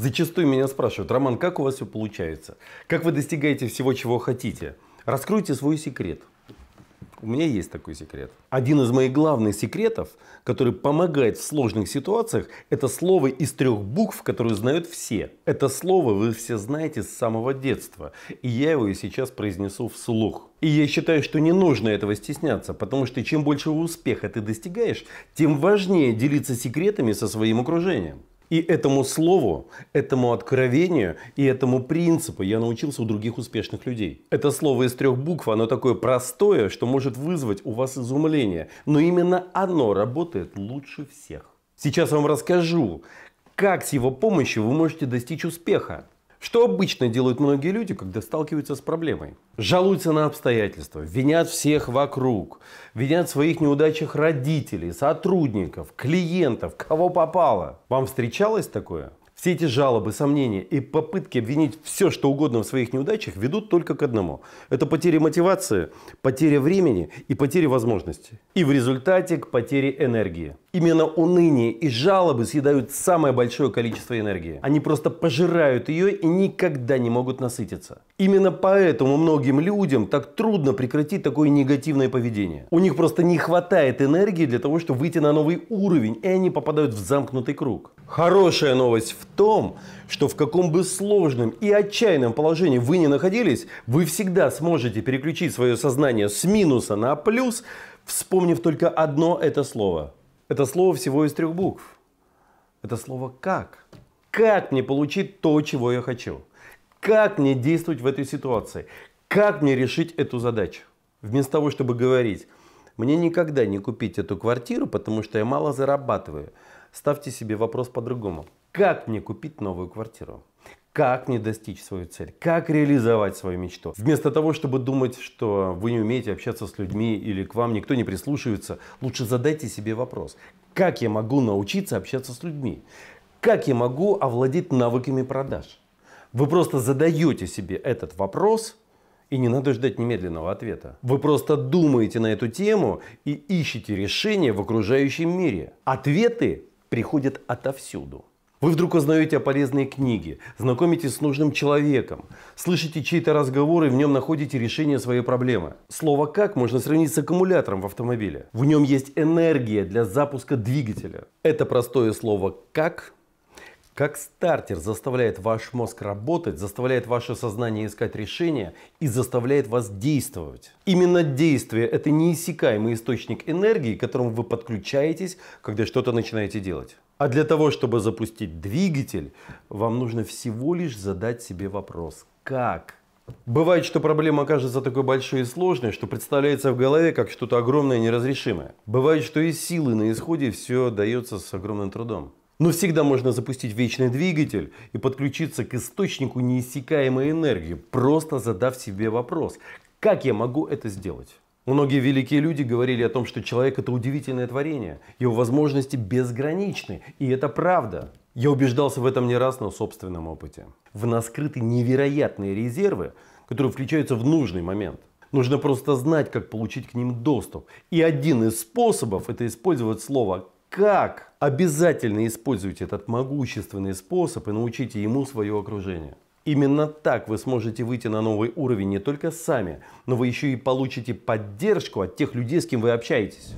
Зачастую меня спрашивают, Роман, как у вас все получается? Как вы достигаете всего, чего хотите? Раскройте свой секрет. У меня есть такой секрет. Один из моих главных секретов, который помогает в сложных ситуациях, это слово из трех букв, которые знают все. Это слово вы все знаете с самого детства. И я его и сейчас произнесу вслух. И я считаю, что не нужно этого стесняться, потому что чем больше успеха ты достигаешь, тем важнее делиться секретами со своим окружением. И этому слову, этому откровению и этому принципу я научился у других успешных людей. Это слово из трех букв, оно такое простое, что может вызвать у вас изумление. Но именно оно работает лучше всех. Сейчас вам расскажу, как с его помощью вы можете достичь успеха. Что обычно делают многие люди, когда сталкиваются с проблемой? Жалуются на обстоятельства, винят всех вокруг, винят в своих неудачах родителей, сотрудников, клиентов, кого попало. Вам встречалось такое? Все эти жалобы, сомнения и попытки обвинить все, что угодно в своих неудачах ведут только к одному. Это потеря мотивации, потеря времени и потеря возможностей. И в результате к потере энергии. Именно уныние и жалобы съедают самое большое количество энергии. Они просто пожирают ее и никогда не могут насытиться. Именно поэтому многим людям так трудно прекратить такое негативное поведение. У них просто не хватает энергии для того, чтобы выйти на новый уровень, и они попадают в замкнутый круг. Хорошая новость в том, что в каком бы сложном и отчаянном положении вы ни находились, вы всегда сможете переключить свое сознание с минуса на плюс, вспомнив только одно это слово это слово всего из трех букв. Это слово «как». Как мне получить то, чего я хочу? Как мне действовать в этой ситуации? Как мне решить эту задачу? Вместо того, чтобы говорить, мне никогда не купить эту квартиру, потому что я мало зарабатываю. Ставьте себе вопрос по-другому. Как мне купить новую квартиру? как мне достичь свою цель, как реализовать свою мечту. Вместо того, чтобы думать, что вы не умеете общаться с людьми или к вам никто не прислушивается, лучше задайте себе вопрос, как я могу научиться общаться с людьми, как я могу овладеть навыками продаж. Вы просто задаете себе этот вопрос, и не надо ждать немедленного ответа. Вы просто думаете на эту тему и ищете решение в окружающем мире. Ответы приходят отовсюду. Вы вдруг узнаете о полезной книге, знакомитесь с нужным человеком, слышите чей-то разговор и в нем находите решение своей проблемы. Слово «как» можно сравнить с аккумулятором в автомобиле. В нем есть энергия для запуска двигателя. Это простое слово «как» как стартер заставляет ваш мозг работать, заставляет ваше сознание искать решения и заставляет вас действовать. Именно действие – это неиссякаемый источник энергии, к которому вы подключаетесь, когда что-то начинаете делать. А для того, чтобы запустить двигатель, вам нужно всего лишь задать себе вопрос «Как?». Бывает, что проблема кажется такой большой и сложной, что представляется в голове как что-то огромное и неразрешимое. Бывает, что и силы на исходе все дается с огромным трудом. Но всегда можно запустить вечный двигатель и подключиться к источнику неиссякаемой энергии, просто задав себе вопрос, как я могу это сделать? Многие великие люди говорили о том, что человек – это удивительное творение, его возможности безграничны, и это правда. Я убеждался в этом не раз на собственном опыте. В нас скрыты невероятные резервы, которые включаются в нужный момент. Нужно просто знать, как получить к ним доступ. И один из способов – это использовать слово «как». Обязательно используйте этот могущественный способ и научите ему свое окружение. Именно так вы сможете выйти на новый уровень не только сами, но вы еще и получите поддержку от тех людей, с кем вы общаетесь.